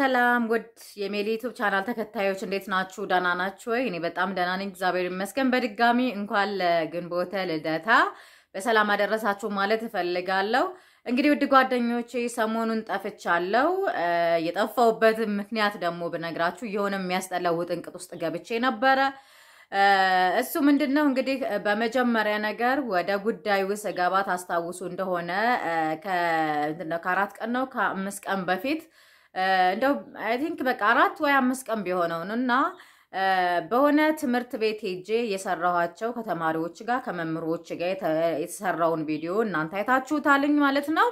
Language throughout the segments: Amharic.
ሰላም ጉድ የሜሊ ዩቱብ ቻናል ተከታዮች እንዴት ናችሁ? ደህና ናችሁ ወይ? እኔ በጣም ደህና ነኝ፣ እግዚአብሔር ይመስገን። በድጋሚ እንኳን ለግንቦተ ልደታ በሰላም አደረሳችሁ ማለት እፈልጋለሁ። እንግዲህ ውድ ጓደኞቼ ሰሞኑን ጠፍቻለሁ። የጠፋውበት ምክንያት ደግሞ ብነግራችሁ የሆነ የሚያስጠላው ውጥንቅጥ ውስጥ ገብቼ ነበረ። እሱ ምንድን ነው እንግዲህ በመጀመሪያ ነገር ወደ ውስጥ ስገባ ታስታውሱ እንደሆነ ከአራት ቀን ነው ከአምስት ቀን በፊት እንደው አይ ቲንክ በቃ አራት ወይ አምስት ቀን ቢሆነው እና በሆነ ትምህርት ቤት ሄጄ የሰራኋቸው ከተማሪዎች ጋር ከመምህሮች ጋር የተሰራውን ቪዲዮ እናንተ አይታችሁታልኝ ማለት ነው።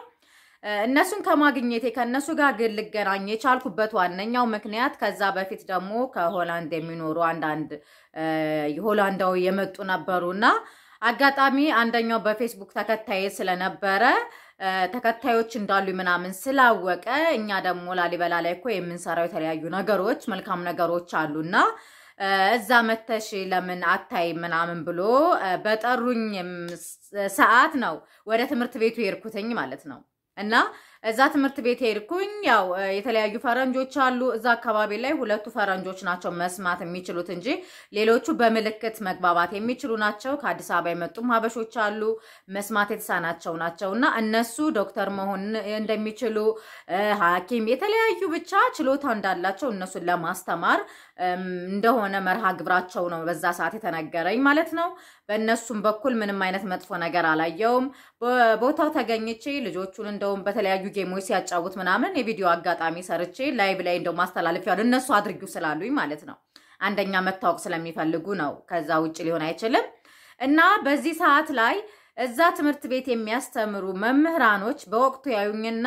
እነሱን ከማግኘቴ ከእነሱ ጋር ግን ልገናኝ የቻልኩበት ዋነኛው ምክንያት ከዛ በፊት ደግሞ ከሆላንድ የሚኖሩ አንዳንድ ሆላንዳዊ የመጡ ነበሩና አጋጣሚ አንደኛው በፌስቡክ ተከታይ ስለነበረ ተከታዮች እንዳሉ ምናምን ስላወቀ እኛ ደግሞ ላሊበላ ላይ እኮ የምንሰራው የተለያዩ ነገሮች መልካም ነገሮች አሉና እዛ መተሽ ለምን አታይ ምናምን ብሎ በጠሩኝ ሰዓት ነው ወደ ትምህርት ቤቱ የርኩትኝ ማለት ነው እና እዛ ትምህርት ቤት ሄድኩኝ። ያው የተለያዩ ፈረንጆች አሉ እዛ አካባቢ ላይ። ሁለቱ ፈረንጆች ናቸው መስማት የሚችሉት እንጂ ሌሎቹ በምልክት መግባባት የሚችሉ ናቸው። ከአዲስ አበባ የመጡም ሀበሾች አሉ መስማት የተሳናቸው ናቸው። እና እነሱ ዶክተር መሆን እንደሚችሉ ሐኪም የተለያዩ ብቻ ችሎታ እንዳላቸው እነሱን ለማስተማር እንደሆነ መርሃ ግብራቸው ነው በዛ ሰዓት የተነገረኝ ማለት ነው። በእነሱም በኩል ምንም አይነት መጥፎ ነገር አላየውም። ቦታው ተገኝቼ ልጆቹን እንደውም በተለያዩ ጌሞች ሲያጫውት ምናምን የቪዲዮ አጋጣሚ ሰርቼ ላይቭ ላይ እንደው ማስተላለፊያለሁ እነሱ አድርጊው ስላሉኝ ማለት ነው። አንደኛ መታወቅ ስለሚፈልጉ ነው። ከዛ ውጭ ሊሆን አይችልም እና በዚህ ሰዓት ላይ እዛ ትምህርት ቤት የሚያስተምሩ መምህራኖች በወቅቱ ያዩኝና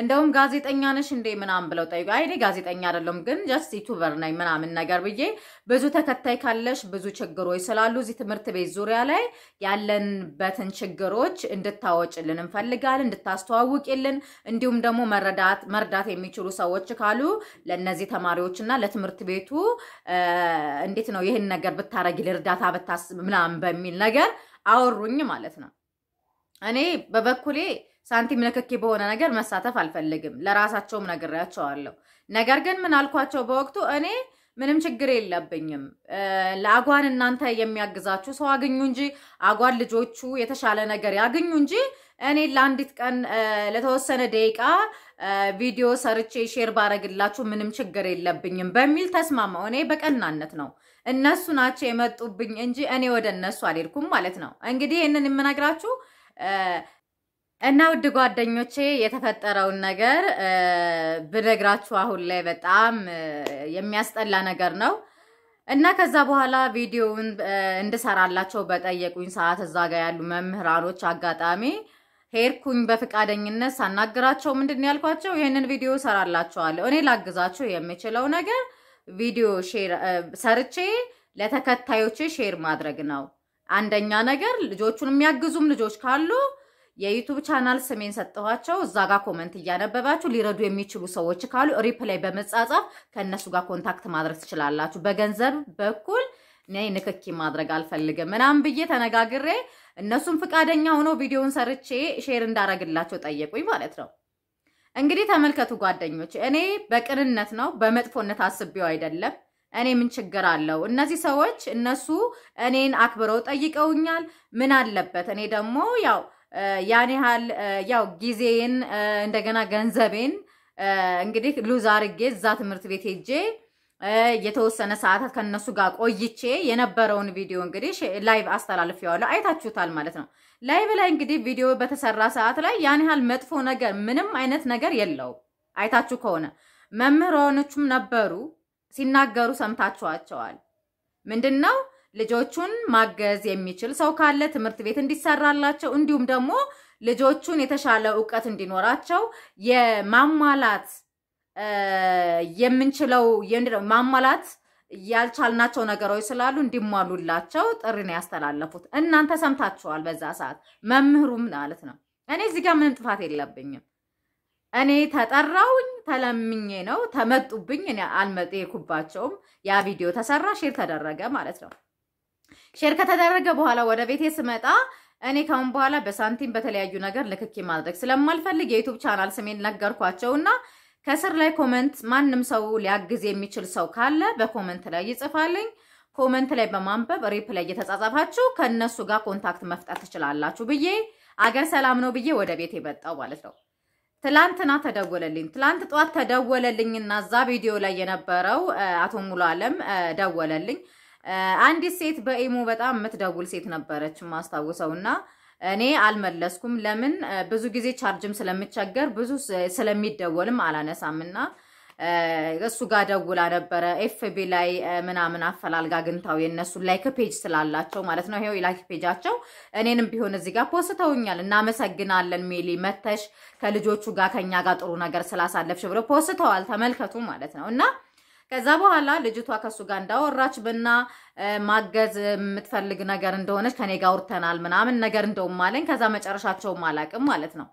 እንደውም ጋዜጠኛ ነሽ እንዴ ምናምን ብለው ጠይቁ። አይኔ ጋዜጠኛ አይደለም ግን ጀስት ዩቱበር ነኝ ምናምን ነገር ብዬ ብዙ ተከታይ ካለሽ ብዙ ችግሮች ስላሉ እዚህ ትምህርት ቤት ዙሪያ ላይ ያለንበትን ችግሮች እንድታወጭልን እንፈልጋለን፣ እንድታስተዋውቂልን እንዲሁም ደግሞ መርዳት የሚችሉ ሰዎች ካሉ ለእነዚህ ተማሪዎችና ለትምህርት ቤቱ እንዴት ነው ይህን ነገር ብታረጊል እርዳታ ምናምን በሚል ነገር አወሩኝ ማለት ነው። እኔ በበኩሌ ሳንቲም ንክኪ በሆነ ነገር መሳተፍ አልፈልግም። ለራሳቸውም ነግሬያቸዋለሁ። ነገር ግን ምን አልኳቸው በወቅቱ እኔ ምንም ችግር የለብኝም። ለአጓን እናንተ የሚያግዛችሁ ሰው አግኙ እንጂ አጓን ልጆቹ የተሻለ ነገር ያግኙ እንጂ እኔ ለአንዲት ቀን ለተወሰነ ደቂቃ ቪዲዮ ሰርቼ ሼር ባረግላችሁ ምንም ችግር የለብኝም በሚል ተስማማው። እኔ በቀናነት ነው እነሱ ናቸው የመጡብኝ እንጂ እኔ ወደ እነሱ አልሄድኩም ማለት ነው። እንግዲህ ይህንን የምነግራችሁ እና ውድ ጓደኞቼ የተፈጠረውን ነገር ብነግራችሁ አሁን ላይ በጣም የሚያስጠላ ነገር ነው። እና ከዛ በኋላ ቪዲዮውን እንድሰራላቸው በጠየቁኝ ሰዓት እዛ ጋር ያሉ መምህራኖች አጋጣሚ ሄድኩኝ በፈቃደኝነት ሳናግራቸው ምንድን ያልኳቸው ይህንን ቪዲዮ ሰራላቸዋለሁ እኔ ላግዛቸው የምችለው ነገር ቪዲዮ ሰርቼ ለተከታዮቼ ሼር ማድረግ ነው። አንደኛ ነገር ልጆቹን የሚያግዙም ልጆች ካሉ የዩቱብ ቻናል ስሜን ሰጠኋቸው። እዛ ጋር ኮመንት እያነበባችሁ ሊረዱ የሚችሉ ሰዎች ካሉ ሪፕላይ በመጻጻፍ ከእነሱ ጋር ኮንታክት ማድረግ ትችላላችሁ። በገንዘብ በኩል እኔ ንክኪ ማድረግ አልፈልግም ምናምን ብዬ ተነጋግሬ እነሱም ፍቃደኛ ሆነው ቪዲዮውን ሰርቼ ሼር እንዳረግላቸው ጠየቁኝ ማለት ነው። እንግዲህ ተመልከቱ ጓደኞች፣ እኔ በቅንነት ነው በመጥፎነት አስቤው አይደለም። እኔ ምን ችግር አለው? እነዚህ ሰዎች እነሱ እኔን አክብረው ጠይቀውኛል። ምን አለበት? እኔ ደግሞ ያው ያን ያህል ያው ጊዜን እንደገና ገንዘቤን እንግዲህ ሉዝ አርጌ እዛ ትምህርት ቤት ሄጄ የተወሰነ ሰዓታት ከነሱ ጋር ቆይቼ የነበረውን ቪዲዮ እንግዲህ ላይቭ አስተላልፌዋለሁ። አይታችሁታል ማለት ነው። ላይቭ ላይ እንግዲህ ቪዲዮ በተሰራ ሰዓት ላይ ያን ያህል መጥፎ ነገር ምንም አይነት ነገር የለው አይታችሁ ከሆነ መምህራኖቹም ነበሩ ሲናገሩ ሰምታችኋቸዋል። ምንድን ነው ልጆቹን ማገዝ የሚችል ሰው ካለ ትምህርት ቤት እንዲሰራላቸው እንዲሁም ደግሞ ልጆቹን የተሻለ እውቀት እንዲኖራቸው የማሟላት የምንችለው ማሟላት ያልቻልናቸው ነገሮች ስላሉ እንዲሟሉላቸው ጥሪ ነው ያስተላለፉት። እናንተ ሰምታችኋል። በዛ ሰዓት መምህሩም ማለት ነው። እኔ እዚህ ጋር ምንም ጥፋት የለብኝም። እኔ ተጠራውኝ ተለምኜ ነው ተመጡብኝ። እኔ አልመጤኩባቸውም። ያ ቪዲዮ ተሰራ፣ ሼር ተደረገ ማለት ነው። ሼር ከተደረገ በኋላ ወደ ቤቴ ስመጣ እኔ ካሁን በኋላ በሳንቲም በተለያዩ ነገር ልክኪ ማድረግ ስለማልፈልግ የዩቱብ ቻናል ስሜን ነገርኳቸውና ከስር ላይ ኮመንት ማንም ሰው ሊያግዝ የሚችል ሰው ካለ በኮመንት ላይ ይጽፋልኝ። ኮመንት ላይ በማንበብ ላይ እየተጻጻፋችሁ ከእነሱ ጋር ኮንታክት መፍጠር ትችላላችሁ ብዬ አገር ሰላም ነው ብዬ ወደ ቤት የመጣው ማለት ነው። ትላንትና ተደወለልኝ። ትላንት ጠዋት ተደወለልኝና እዛ ቪዲዮ ላይ የነበረው አቶ ሙሉ አለም ደወለልኝ። አንዲት ሴት በኢሞ በጣም የምትደውል ሴት ነበረች ማስታውሰውና እኔ አልመለስኩም። ለምን ብዙ ጊዜ ቻርጅም ስለምቸገር ብዙ ስለሚደወልም አላነሳም እና እሱ ጋር ደውላ ነበረ። ኤፍቢ ላይ ምናምን አፈላልጋ ግንታው የነሱ ላይክ ፔጅ ስላላቸው ማለት ነው። ይሄው ላይክ ፔጃቸው እኔንም ቢሆን እዚህ ጋር ፖስተውኛል። እናመሰግናለን ሜሊ መተሽ ከልጆቹ ጋር ከኛ ጋር ጥሩ ነገር ስላሳለፍሽ ብሎ ፖስተዋል። ተመልከቱ ማለት ነው እና ከዛ በኋላ ልጅቷ ከሱ ጋር እንዳወራች ብና ማገዝ የምትፈልግ ነገር እንደሆነች ከኔ ጋር አውርተናል ምናምን ነገር እንደውም አለኝ። ከዛ መጨረሻቸውም አላቅም ማለት ነው።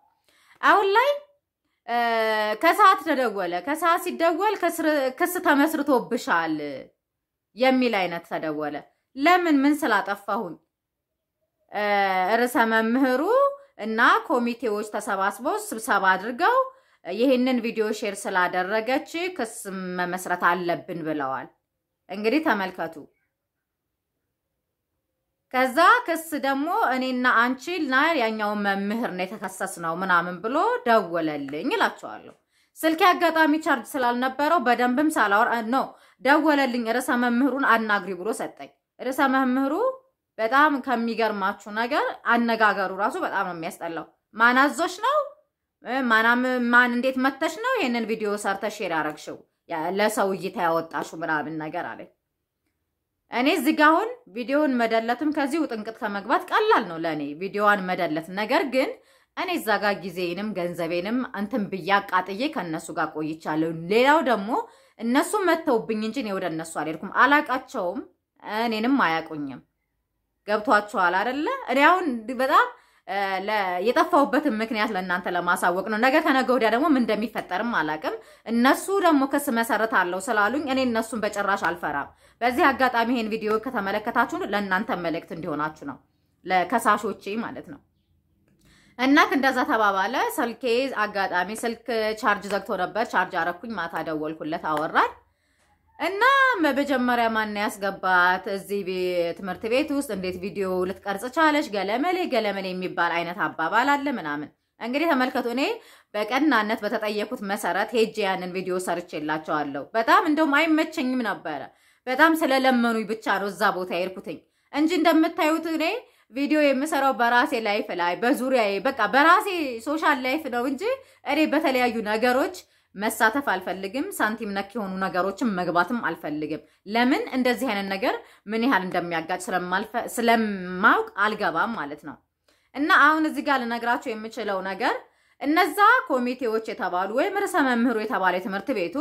አሁን ላይ ከሰዓት ተደወለ። ከሰዓት ሲደወል ክስ ተመስርቶብሻል የሚል አይነት ተደወለ። ለምን ምን ስላጠፋሁኝ? ርዕሰ መምህሩ እና ኮሚቴዎች ተሰባስበው ስብሰባ አድርገው ይህንን ቪዲዮ ሼር ስላደረገች ክስ መመስረት አለብን ብለዋል። እንግዲህ ተመልከቱ። ከዛ ክስ ደግሞ እኔና ና ያኛውን መምህር ነው የተከሰስ ነው ምናምን ብሎ ደወለልኝ ይላቸዋለሁ። ስልኬ አጋጣሚ ቻርጅ ስላልነበረው በደንብም ሳላወር ነው ደወለልኝ። ርዕሰ መምህሩን አናግሪ ብሎ ሰጠኝ። ርዕሰ መምህሩ በጣም ከሚገርማችሁ ነገር አነጋገሩ ራሱ በጣም ነው የሚያስጠላው። ማናዞች ነው ማናም ማን እንዴት መተሽ ነው ይህንን ቪዲዮ ሰርተሽ ሼር ያረግሽው ለሰው እይታ ያወጣሹ ምናምን ነገር አለ። እኔ እዚህ ጋ አሁን ቪዲዮውን መደለትም ከዚሁ ጥንቅት ከመግባት ቀላል ነው ለእኔ ቪዲዮዋን መደለት። ነገር ግን እኔ እዛ ጋር ጊዜንም ገንዘቤንም እንትን ብዬ አቃጥዬ ከእነሱ ጋር ቆይቻለሁ። ሌላው ደግሞ እነሱ መተውብኝ እንጂ እኔ ወደ እነሱ አልሄድኩም። አላቃቸውም፣ እኔንም አያቁኝም። ገብቷችኋል አይደለ? እኔ አሁን በጣም የጠፋሁበትን ምክንያት ለእናንተ ለማሳወቅ ነው። ነገ ከነገ ወዲያ ደግሞ ምን እንደሚፈጠርም አላቅም። እነሱ ደግሞ ክስ መሰረት አለው ስላሉኝ እኔ እነሱን በጭራሽ አልፈራም። በዚህ አጋጣሚ ይሄን ቪዲዮ ከተመለከታችሁ ለእናንተ መልእክት እንዲሆናችሁ ነው፣ ለከሳሾቼ ማለት ነው። እናት እንደዛ ተባባለ። ስልኬ አጋጣሚ ስልክ ቻርጅ ዘግቶ ነበር። ቻርጅ አረኩኝ። ማታ ደወልኩለት፣ አወራል እና በመጀመሪያ ማን ያስገባት እዚህ ትምህርት ቤት ውስጥ? እንዴት ቪዲዮ ልትቀርጽ ቻለች? ገለመሌ ገለመሌ የሚባል አይነት አባባል አለ ምናምን። እንግዲህ ተመልከቱ። እኔ በቀናነት በተጠየኩት መሰረት ሄጄ ያንን ቪዲዮ ሰርቼላቸዋለሁ። በጣም እንደውም አይመቸኝም ነበረ። በጣም ስለለመኑኝ ብቻ ነው እዛ ቦታ የሄድኩትኝ እንጂ እንደምታዩት እኔ ቪዲዮ የምሰራው በራሴ ላይፍ ላይ በዙሪያዬ በቃ በራሴ ሶሻል ላይፍ ነው እንጂ እኔ በተለያዩ ነገሮች መሳተፍ አልፈልግም። ሳንቲም ነክ የሆኑ ነገሮችን መግባትም አልፈልግም። ለምን እንደዚህ አይነት ነገር ምን ያህል እንደሚያጋጭ ስለማውቅ አልገባም ማለት ነው። እና አሁን እዚህ ጋር ልነግራቸው የምችለው ነገር እነዛ ኮሚቴዎች የተባሉ ወይም ርዕሰ መምህሩ የተባለ ትምህርት ቤቱ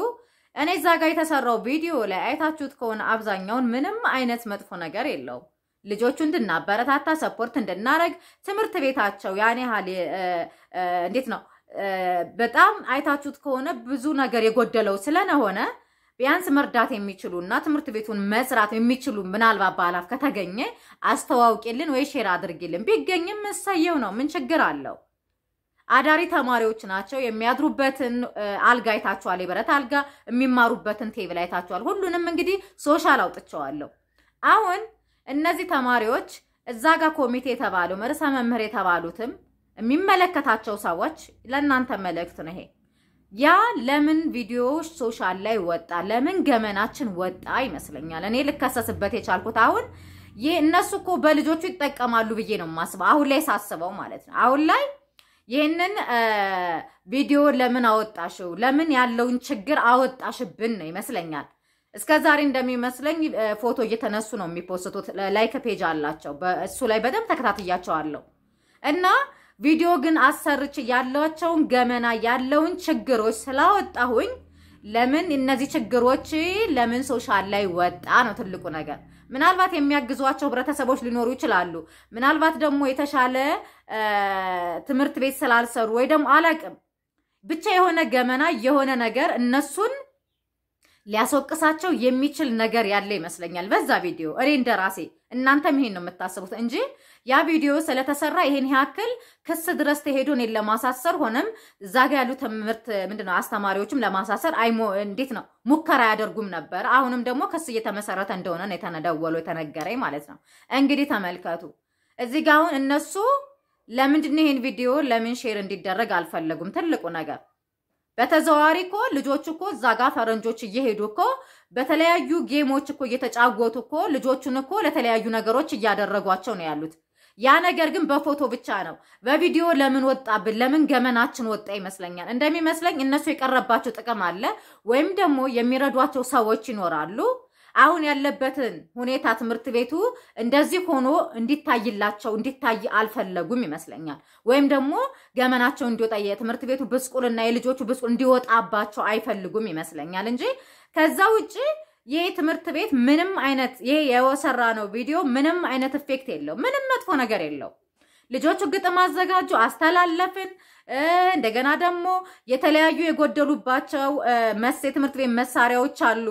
እኔ እዛ ጋር የተሰራው ቪዲዮ ላይ አይታችሁት ከሆነ አብዛኛውን ምንም አይነት መጥፎ ነገር የለውም። ልጆቹ እንድናበረታታ ሰፖርት እንድናረግ ትምህርት ቤታቸው ያን ያህል እንዴት ነው በጣም አይታችሁት ከሆነ ብዙ ነገር የጎደለው ስለሆነ ቢያንስ መርዳት የሚችሉና ትምህርት ቤቱን መስራት የሚችሉ ምናልባት በአላፍ ከተገኘ አስተዋውቂልን ወይ ሼር አድርጊልን። ቢገኝም እሰየው ነው። ምን ችግር አለው? አዳሪ ተማሪዎች ናቸው። የሚያድሩበትን አልጋ አይታችኋል፣ የብረት አልጋ። የሚማሩበትን ቴብል አይታችኋል። ሁሉንም እንግዲህ ሶሻል አውጥቸዋለሁ። አሁን እነዚህ ተማሪዎች እዛ ጋር ኮሚቴ የተባለው ርዕሰ መምህር የተባሉትም የሚመለከታቸው ሰዎች ለእናንተ መልእክት ነው ይሄ። ያ ለምን ቪዲዮዎች ሶሻል ላይ ወጣ፣ ለምን ገመናችን ወጣ ይመስለኛል። እኔ ልከሰስበት የቻልኩት አሁን ይህ እነሱ እኮ በልጆቹ ይጠቀማሉ ብዬ ነው የማስበው፣ አሁን ላይ ሳስበው ማለት ነው። አሁን ላይ ይህንን ቪዲዮ ለምን አወጣሽው፣ ለምን ያለውን ችግር አወጣሽብን ነው ይመስለኛል። እስከ ዛሬ እንደሚመስለኝ ፎቶ እየተነሱ ነው የሚፖስቱት። ላይክ ፔጅ አላቸው፣ እሱ ላይ በደንብ ተከታትያቸዋለሁ እና ቪዲዮ ግን አሰርች ያሏቸውን ገመና ያለውን ችግሮች ስላወጣሁኝ ለምን እነዚህ ችግሮች ለምን ሶሻል ላይ ወጣ ነው ትልቁ ነገር። ምናልባት የሚያግዟቸው ህብረተሰቦች ሊኖሩ ይችላሉ። ምናልባት ደግሞ የተሻለ ትምህርት ቤት ስላልሰሩ ወይ ደግሞ አላቅም ብቻ የሆነ ገመና የሆነ ነገር እነሱን ሊያስወቅሳቸው የሚችል ነገር ያለ ይመስለኛል በዛ ቪዲዮ እኔ እንደ ራሴ እናንተም ይሄን ነው የምታስቡት እንጂ ያ ቪዲዮ ስለተሰራ ይሄን ያክል ክስ ድረስ ተሄዶ እኔን ለማሳሰር ሆነም እዛ ጋ ያሉ ትምህርት ምንድነው አስተማሪዎችም ለማሳሰር እንዴት ነው ሙከራ አያደርጉም ነበር። አሁንም ደግሞ ክስ እየተመሰረተ እንደሆነ ነው የተደወሎ የተነገረኝ ማለት ነው። እንግዲህ ተመልከቱ እዚህ ጋ አሁን እነሱ ለምንድነው ይሄን ቪዲዮ ለምን ሼር እንዲደረግ አልፈለጉም? ትልቁ ነገር በተዘዋዋሪ እኮ ልጆቹ እኮ እዛ ጋር ፈረንጆች እየሄዱ እኮ በተለያዩ ጌሞች እኮ እየተጫወቱ እኮ ልጆቹን እኮ ለተለያዩ ነገሮች እያደረጓቸው ነው ያሉት። ያ ነገር ግን በፎቶ ብቻ ነው። በቪዲዮ ለምን ወጣብን? ለምን ገመናችን ወጣ? ይመስለኛል እንደሚመስለኝ እነሱ የቀረባቸው ጥቅም አለ ወይም ደግሞ የሚረዷቸው ሰዎች ይኖራሉ። አሁን ያለበትን ሁኔታ ትምህርት ቤቱ እንደዚህ ሆኖ እንዲታይላቸው እንዲታይ አልፈለጉም ይመስለኛል። ወይም ደግሞ ገመናቸው እንዲወጣ የትምህርት ቤቱ ብስቁልና የልጆቹ ብስቁል እንዲወጣባቸው አይፈልጉም ይመስለኛል እንጂ ከዛ ውጭ ይህ ትምህርት ቤት ምንም አይነት ይሄ የወሰራ ነው ቪዲዮ ምንም አይነት ኢፌክት የለው፣ ምንም መጥፎ ነገር የለው። ልጆቹ ግጥም አዘጋጁ፣ አስተላለፍን። እንደገና ደግሞ የተለያዩ የጎደሉባቸው መስ የትምህርት ቤት መሳሪያዎች አሉ፣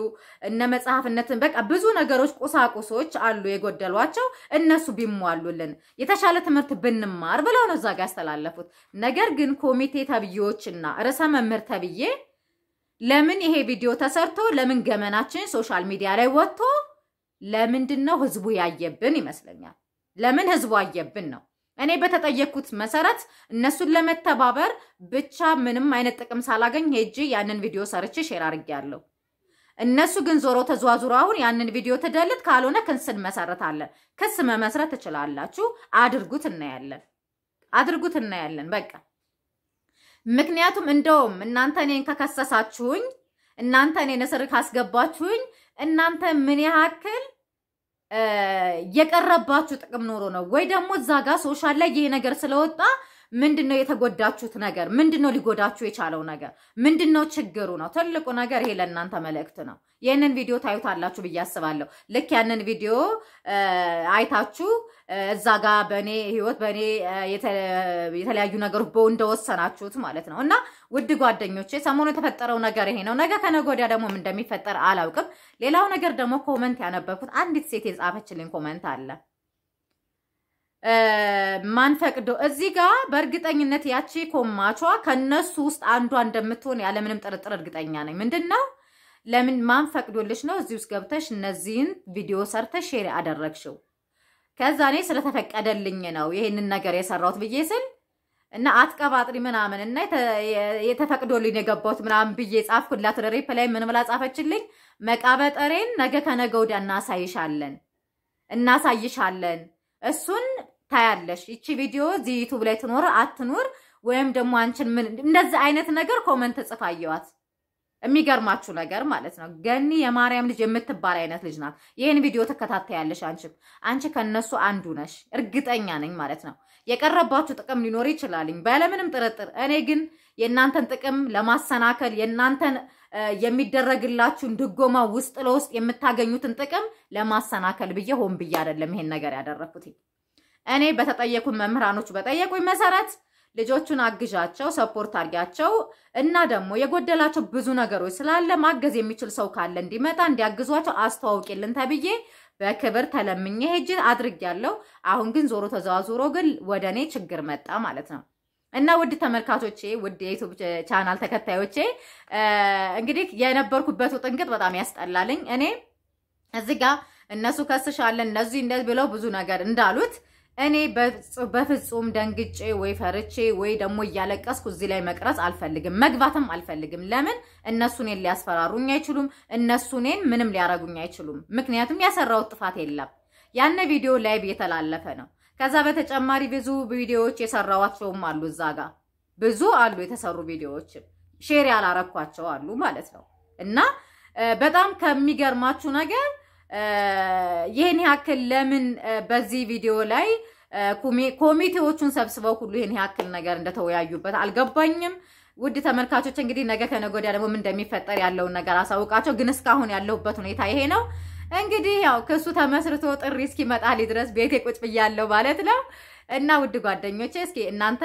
እነ መጽሐፍነትን፣ በቃ ብዙ ነገሮች ቁሳቁሶች አሉ የጎደሏቸው። እነሱ ቢሟሉልን የተሻለ ትምህርት ብንማር ብለው ነው እዛ ጋ ያስተላለፉት። ነገር ግን ኮሚቴ ተብዬዎችና ርዕሰ መምህር ተብዬ ለምን ይሄ ቪዲዮ ተሰርቶ ለምን ገመናችን ሶሻል ሚዲያ ላይ ወጥቶ ለምንድን ነው ህዝቡ ያየብን? ይመስለኛል ለምን ህዝቡ አየብን ነው እኔ በተጠየቅኩት መሰረት እነሱን ለመተባበር ብቻ ምንም አይነት ጥቅም ሳላገኝ ሄጄ ያንን ቪዲዮ ሰርቼ ሼር አድርጌያለሁ። እነሱ ግን ዞሮ ተዘዋዙሮ አሁን ያንን ቪዲዮ ትደልት፣ ካልሆነ ክስ እንመሰርታለን። ክስ መመስረት ትችላላችሁ። አድርጉት፣ እናያለን። አድርጉት፣ እናያለን። በቃ ምክንያቱም እንደውም እናንተ እኔን ከከሰሳችሁኝ፣ እናንተ እኔን እስር ካስገባችሁኝ እናንተ ምን ያክል የቀረባችሁ ጥቅም ኖሮ ነው ወይ ደግሞ እዛ ጋር ሶሻል ላይ ይሄ ነገር ስለወጣ ምንድን ነው የተጎዳችሁት ነገር? ምንድን ነው ሊጎዳችሁ የቻለው ነገር? ምንድን ነው ችግሩ ነው? ትልቁ ነገር ይሄ ለእናንተ መልእክት ነው። ይህንን ቪዲዮ ታዩታላችሁ ብዬ አስባለሁ። ልክ ያንን ቪዲዮ አይታችሁ እዛ ጋር በእኔ ህይወት በእኔ የተለያዩ ነገሮች በው እንደወሰናችሁት ማለት ነው። እና ውድ ጓደኞቼ ሰሞኑ የተፈጠረው ነገር ይሄ ነው። ነገ ከነገ ወዲያ ደግሞ እንደሚፈጠር አላውቅም። ሌላው ነገር ደግሞ ኮመንት ያነበብኩት አንዲት ሴት የጻፈችልኝ ኮመንት አለ ማንፈቅዶ እዚህ ጋር በእርግጠኝነት ያቺ ኮማቿ ከነሱ ውስጥ አንዷ እንደምትሆን ያለምንም ጥርጥር እርግጠኛ ነኝ። ምንድን ነው ለምን ማንፈቅዶልሽ ነው እዚህ ውስጥ ገብተሽ እነዚህን ቪዲዮ ሰርተሽ ሼር አደረግሽው። ከዛ እኔ ስለተፈቀደልኝ ነው ይሄንን ነገር የሰራሁት ብዬ ስል እና አትቀባጥሪ ምናምን እና የተፈቅዶልኝ የገባሁት ምናምን ብዬ ጻፍኩላት። ሪፕ ላይ ምን ብላ ጻፈችልኝ? መቃበጠሬን ነገ ከነገ ወዲያ እናሳይሻለን እናሳይሻለን እሱን ታያለሽ። ይቺ ቪዲዮ እዚህ ዩቱብ ላይ ትኖር አትኖር ወይም ደግሞ አንቺን ምን እንደዚህ አይነት ነገር ኮመንት ጽፋ አየዋት። የሚገርማችሁ ነገር ማለት ነው ገኒ የማርያም ልጅ የምትባል አይነት ልጅ ናት። ይህን ቪዲዮ ትከታተያለሽ። አንቺ አንቺ ከነሱ አንዱ ነሽ፣ እርግጠኛ ነኝ ማለት ነው። የቀረባችሁ ጥቅም ሊኖር ይችላልኝ ባለምንም ጥርጥር። እኔ ግን የእናንተን ጥቅም ለማሰናከል የእናንተን የሚደረግላችሁን ድጎማ ውስጥ ለውስጥ የምታገኙትን ጥቅም ለማሰናከል ብዬ ሆን ብዬ አይደለም ይሄን ነገር ያደረግኩት። እኔ በተጠየቁ መምህራኖች በጠየቁኝ መሰረት ልጆቹን አግዣቸው ሰፖርት አድርጊያቸው እና ደግሞ የጎደላቸው ብዙ ነገሮች ስላለ ማገዝ የሚችል ሰው ካለ እንዲመጣ እንዲያግዟቸው አስተዋውቂልን ተብዬ በክብር ተለምኘ ሄጅ አድርጊያለሁ። አሁን ግን ዞሮ ተዘዋዙሮ ግን ወደ እኔ ችግር መጣ ማለት ነው። እና ውድ ተመልካቾቼ፣ ውድ የዩቱብ ቻናል ተከታዮቼ እንግዲህ የነበርኩበት ውጥንቅጥ በጣም ያስጠላልኝ እኔ እዚህ ጋር እነሱ ከስሻለን እነዚህ ብለው ብዙ ነገር እንዳሉት እኔ በፍጹም ደንግጬ ወይ ፈርቼ ወይ ደግሞ እያለቀስኩ እዚህ ላይ መቅረጽ አልፈልግም፣ መግባትም አልፈልግም። ለምን እነሱ እኔን ሊያስፈራሩኝ አይችሉም፣ እነሱ እኔን ምንም ሊያረጉኝ አይችሉም። ምክንያቱም ያሰራው ጥፋት የለም። ያነ ቪዲዮ ላይብ የተላለፈ ነው። ከዛ በተጨማሪ ብዙ ቪዲዮዎች የሰራዋቸውም አሉ፣ እዛ ጋ ብዙ አሉ የተሰሩ ቪዲዮዎችም ሼር ያላረኳቸው አሉ ማለት ነው። እና በጣም ከሚገርማችሁ ነገር ይህን ያክል ለምን በዚህ ቪዲዮ ላይ ኮሚቴዎቹን ሰብስበው ሁሉ ይህን ያክል ነገር እንደተወያዩበት አልገባኝም። ውድ ተመልካቾች እንግዲህ ነገ ከነገ ወዲያ ደግሞ ምን እንደሚፈጠር ያለውን ነገር አሳውቃቸው። ግን እስካሁን ያለሁበት ሁኔታ ይሄ ነው። እንግዲህ ያው ክሱ ተመስርቶ ጥሪ እስኪመጣል ድረስ ቤቴ ቁጭ ብያለሁ ማለት ነው። እና ውድ ጓደኞቼ እስኪ እናንተ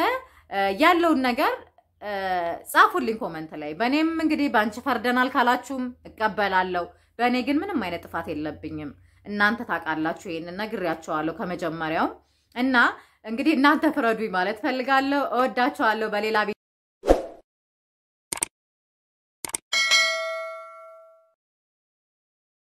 ያለውን ነገር ጻፉልኝ ኮመንት ላይ። በእኔም እንግዲህ በአንቺ ፈርደናል ካላችሁም እቀበላለሁ። በእኔ ግን ምንም አይነት ጥፋት የለብኝም። እናንተ ታውቃላችሁ፣ ይህንን ነግሬያቸዋለሁ ከመጀመሪያውም እና እንግዲህ እናንተ ፍረዱኝ ማለት ፈልጋለሁ። እወዳቸዋለሁ። በሌላ